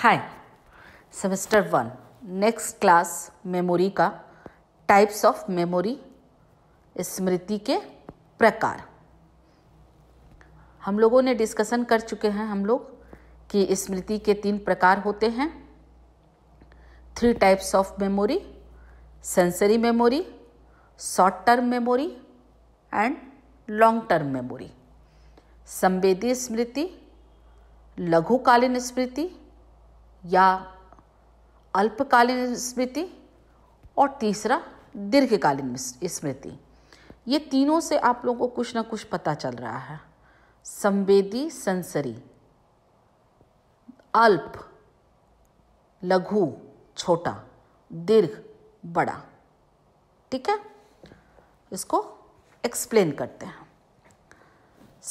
हाय semester one next class memory का types of memory स्मृति के प्रकार हम लोगों ने डिस्कशन कर चुके हैं हम लोग कि स्मृति के तीन प्रकार होते हैं three types of memory sensory memory short term memory and long term memory संवेदी स्मृति लघुकालीन स्मृति या अल्पकालीन स्मृति और तीसरा दीर्घकालीन स्मृति ये तीनों से आप लोगों को कुछ ना कुछ पता चल रहा है संवेदी संसरी अल्प लघु छोटा दीर्घ बड़ा ठीक है इसको एक्सप्लेन करते हैं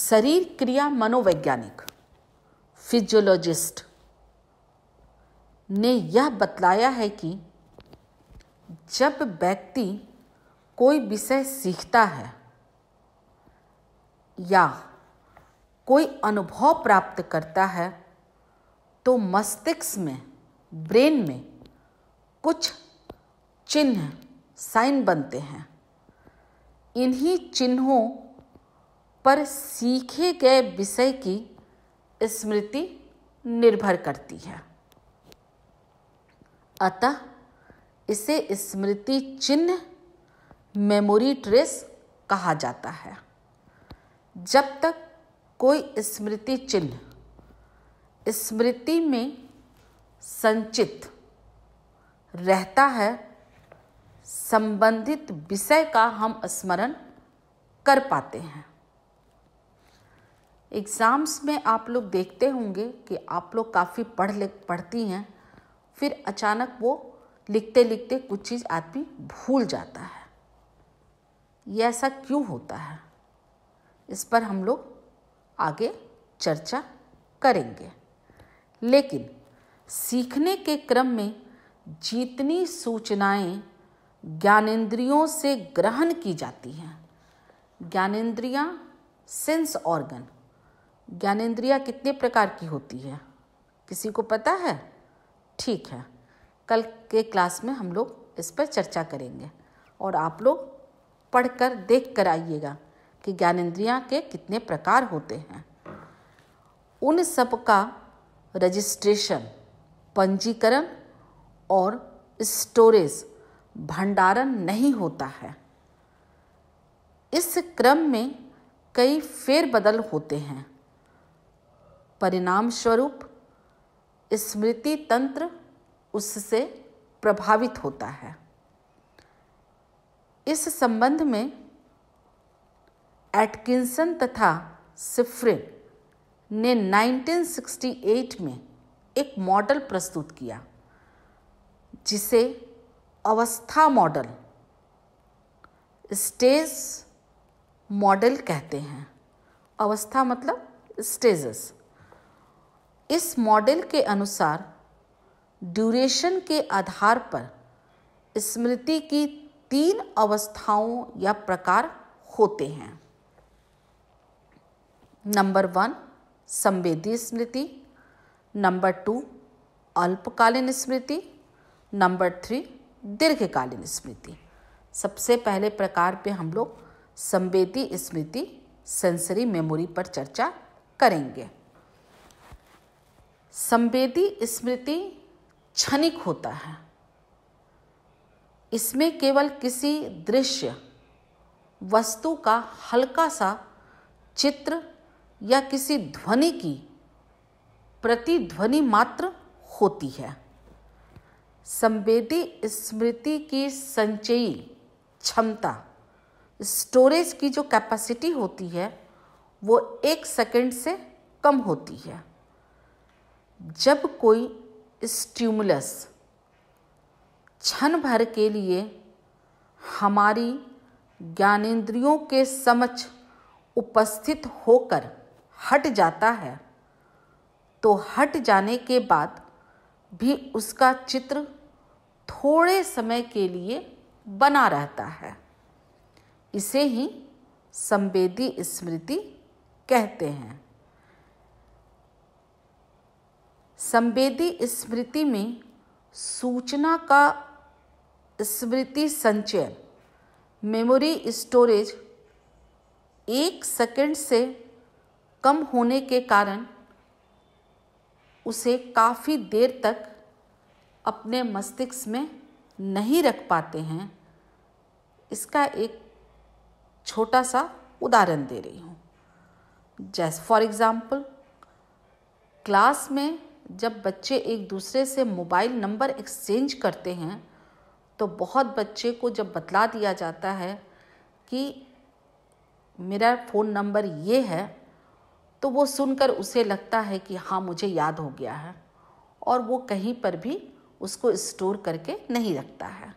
शरीर क्रिया मनोवैज्ञानिक फिजियोलॉजिस्ट ने यह बतलाया है कि जब व्यक्ति कोई विषय सीखता है या कोई अनुभव प्राप्त करता है तो मस्तिष्क में ब्रेन में कुछ चिन्ह साइन बनते हैं इन्हीं चिन्हों पर सीखे गए विषय की स्मृति निर्भर करती है अतः इसे स्मृति चिन्ह मेमोरी ट्रेस कहा जाता है जब तक कोई स्मृति चिन्ह स्मृति में संचित रहता है संबंधित विषय का हम स्मरण कर पाते हैं एग्ज़ाम्स में आप लोग देखते होंगे कि आप लोग काफ़ी पढ़ ले पढ़ती हैं फिर अचानक वो लिखते लिखते कुछ चीज़ आदमी भूल जाता है ये ऐसा क्यों होता है इस पर हम लोग आगे चर्चा करेंगे लेकिन सीखने के क्रम में जितनी सूचनाएं ज्ञानेंद्रियों से ग्रहण की जाती हैं ज्ञानेंद्रिया सेंस ऑर्गन ज्ञानेंद्रिया कितने प्रकार की होती है किसी को पता है ठीक है कल के क्लास में हम लोग इस पर चर्चा करेंगे और आप लोग पढ़कर देख कर आइएगा कि ज्ञानेन्द्रियाँ के कितने प्रकार होते हैं उन सब का रजिस्ट्रेशन पंजीकरण और स्टोरेज भंडारण नहीं होता है इस क्रम में कई फेरबदल होते हैं परिणाम स्वरूप स्मृति तंत्र उससे प्रभावित होता है इस संबंध में एटकिंसन तथा सिफ्रिन ने 1968 में एक मॉडल प्रस्तुत किया जिसे अवस्था मॉडल स्टेज मॉडल कहते हैं अवस्था मतलब स्टेजेस इस मॉडल के अनुसार ड्यूरेशन के आधार पर स्मृति की तीन अवस्थाओं या प्रकार होते हैं नंबर वन संवेदी स्मृति नंबर टू अल्पकालीन स्मृति नंबर थ्री दीर्घकालीन स्मृति सबसे पहले प्रकार पे हम लोग संवेदी स्मृति सेंसरी मेमोरी पर चर्चा करेंगे संवेदी स्मृति क्षणिक होता है इसमें केवल किसी दृश्य वस्तु का हल्का सा चित्र या किसी ध्वनि की प्रतिध्वनि मात्र होती है संवेदी स्मृति की संचयी क्षमता स्टोरेज की जो कैपेसिटी होती है वो एक सेकंड से कम होती है जब कोई स्ट्यूमुलस क्षण भर के लिए हमारी ज्ञानेंद्रियों के समक्ष उपस्थित होकर हट जाता है तो हट जाने के बाद भी उसका चित्र थोड़े समय के लिए बना रहता है इसे ही संवेदी स्मृति कहते हैं संवेदी स्मृति में सूचना का स्मृति संचयन मेमोरी स्टोरेज एक सेकंड से कम होने के कारण उसे काफ़ी देर तक अपने मस्तिष्क में नहीं रख पाते हैं इसका एक छोटा सा उदाहरण दे रही हूँ जैस फॉर एग्ज़ाम्पल क्लास में जब बच्चे एक दूसरे से मोबाइल नंबर एक्सचेंज करते हैं तो बहुत बच्चे को जब बतला दिया जाता है कि मेरा फ़ोन नंबर ये है तो वो सुनकर उसे लगता है कि हाँ मुझे याद हो गया है और वो कहीं पर भी उसको स्टोर करके नहीं रखता है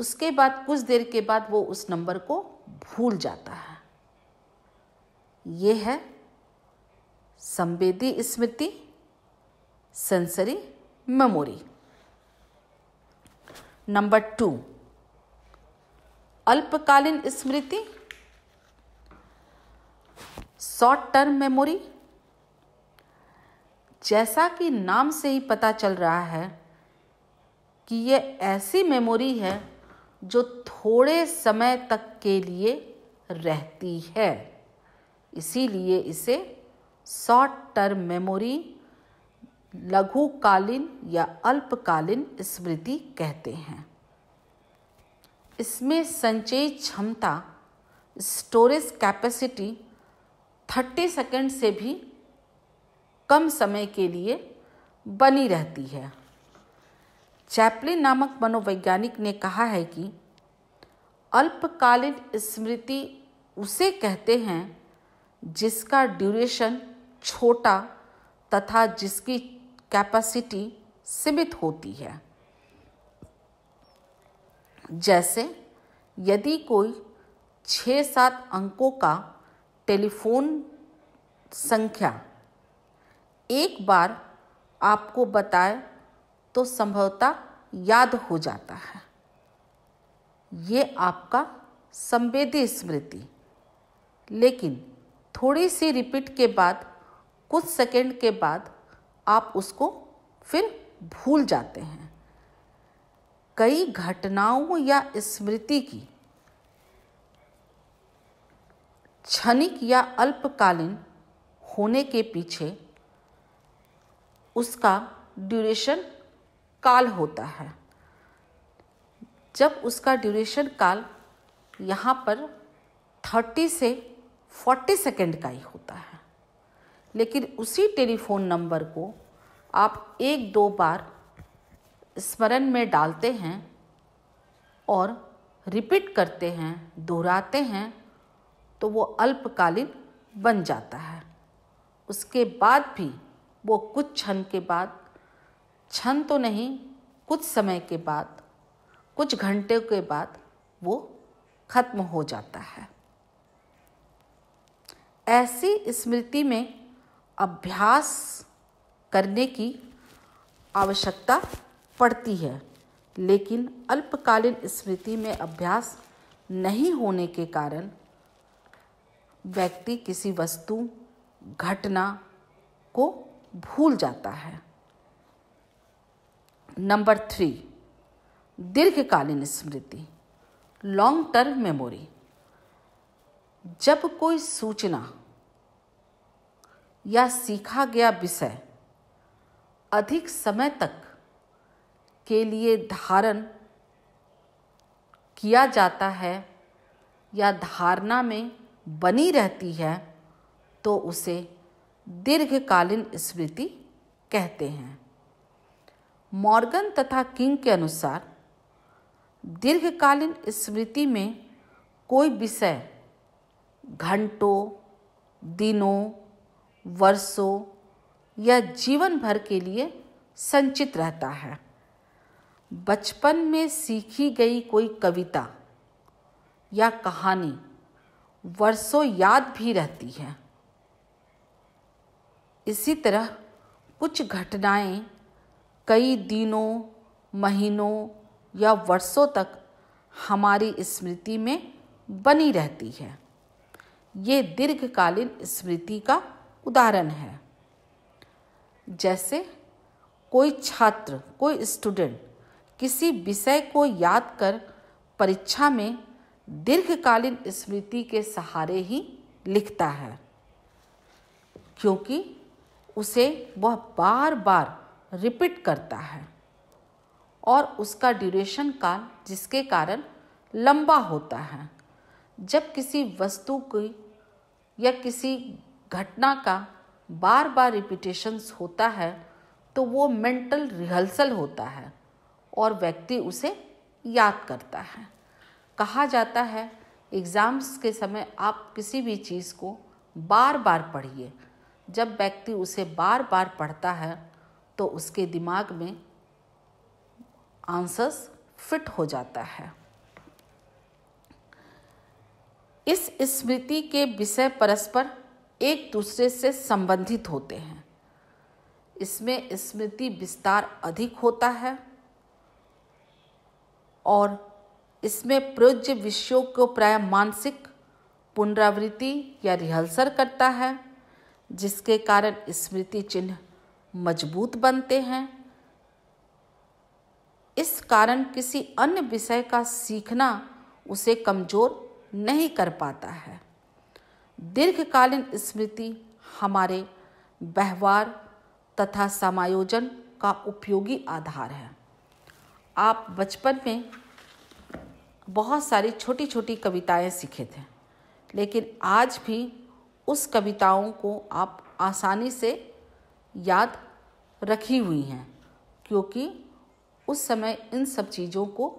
उसके बाद कुछ देर के बाद वो उस नंबर को भूल जाता है ये है संवेदी स्मृति सेंसरी मेमोरी नंबर टू अल्पकालीन स्मृति शॉर्ट टर्म मेमोरी जैसा कि नाम से ही पता चल रहा है कि यह ऐसी मेमोरी है जो थोड़े समय तक के लिए रहती है इसीलिए इसे शॉर्ट टर्म मेमोरी लघुकालीन या अल्पकालीन स्मृति कहते हैं इसमें संचय क्षमता स्टोरेज कैपेसिटी 30 सेकंड से भी कम समय के लिए बनी रहती है चैपलिन नामक मनोवैज्ञानिक ने कहा है कि अल्पकालीन स्मृति उसे कहते हैं जिसका ड्यूरेशन छोटा तथा जिसकी कैपेसिटी सीमित होती है जैसे यदि कोई छः सात अंकों का टेलीफोन संख्या एक बार आपको बताए तो संभवतः याद हो जाता है ये आपका संवेदी स्मृति लेकिन थोड़ी सी रिपीट के बाद कुछ सेकंड के बाद आप उसको फिर भूल जाते हैं कई घटनाओं या स्मृति की क्षणिक या अल्पकालीन होने के पीछे उसका ड्यूरेशन काल होता है जब उसका ड्यूरेशन काल यहाँ पर थर्टी से फोर्टी सेकेंड का ही होता है लेकिन उसी टेलीफ़ोन नंबर को आप एक दो बार स्मरण में डालते हैं और रिपीट करते हैं दोहराते हैं तो वो अल्पकालीन बन जाता है उसके बाद भी वो कुछ क्षण के बाद क्षण तो नहीं कुछ समय के बाद कुछ घंटे के बाद वो ख़त्म हो जाता है ऐसी स्मृति में अभ्यास करने की आवश्यकता पड़ती है लेकिन अल्पकालीन स्मृति में अभ्यास नहीं होने के कारण व्यक्ति किसी वस्तु घटना को भूल जाता है नंबर थ्री दीर्घकालीन स्मृति लॉन्ग टर्म मेमोरी जब कोई सूचना या सीखा गया विषय अधिक समय तक के लिए धारण किया जाता है या धारणा में बनी रहती है तो उसे दीर्घकालीन स्मृति कहते हैं मॉर्गन तथा किंग के अनुसार दीर्घकालीन स्मृति में कोई विषय घंटों दिनों वर्षों या जीवन भर के लिए संचित रहता है बचपन में सीखी गई कोई कविता या कहानी वर्षों याद भी रहती है इसी तरह कुछ घटनाएं कई दिनों महीनों या वर्षों तक हमारी स्मृति में बनी रहती है ये दीर्घकालीन स्मृति का उदाहरण है जैसे कोई छात्र कोई स्टूडेंट किसी विषय को याद कर परीक्षा में दीर्घकालीन स्मृति के सहारे ही लिखता है क्योंकि उसे वह बार बार रिपीट करता है और उसका ड्यूरेशन काल जिसके कारण लंबा होता है जब किसी वस्तु की या किसी घटना का बार बार रिपीटेशंस होता है तो वो मेंटल रिहर्सल होता है और व्यक्ति उसे याद करता है कहा जाता है एग्ज़ाम्स के समय आप किसी भी चीज़ को बार बार पढ़िए जब व्यक्ति उसे बार बार पढ़ता है तो उसके दिमाग में आंसर्स फिट हो जाता है इस स्मृति के विषय परस्पर एक दूसरे से संबंधित होते हैं इसमें स्मृति विस्तार अधिक होता है और इसमें प्रयोज्य विषयों को प्राय मानसिक पुनरावृत्ति या रिहर्सल करता है जिसके कारण स्मृति चिन्ह मजबूत बनते हैं इस कारण किसी अन्य विषय का सीखना उसे कमज़ोर नहीं कर पाता है दीर्घकालीन स्मृति हमारे व्यवहार तथा समायोजन का उपयोगी आधार है आप बचपन में बहुत सारी छोटी छोटी कविताएं सीखे थे लेकिन आज भी उस कविताओं को आप आसानी से याद रखी हुई हैं क्योंकि उस समय इन सब चीज़ों को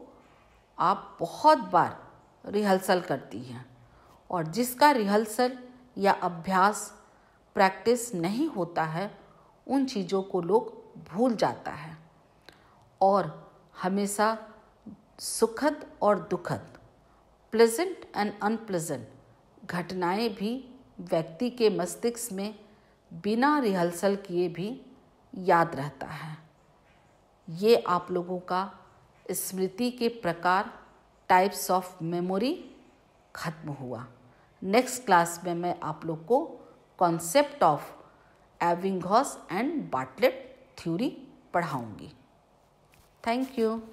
आप बहुत बार रिहर्सल करती हैं और जिसका रिहर्सल या अभ्यास प्रैक्टिस नहीं होता है उन चीज़ों को लोग भूल जाता है और हमेशा सुखद और दुखद प्लेजेंट एंड अनप्लेजेंट घटनाएं भी व्यक्ति के मस्तिष्क में बिना रिहर्सल किए भी याद रहता है ये आप लोगों का स्मृति के प्रकार टाइप्स ऑफ मेमोरी ख़त्म हुआ नेक्स्ट क्लास में मैं आप लोग को कॉन्सेप्ट ऑफ एविंगहॉस एंड बाटलेट थ्योरी पढ़ाऊंगी थैंक यू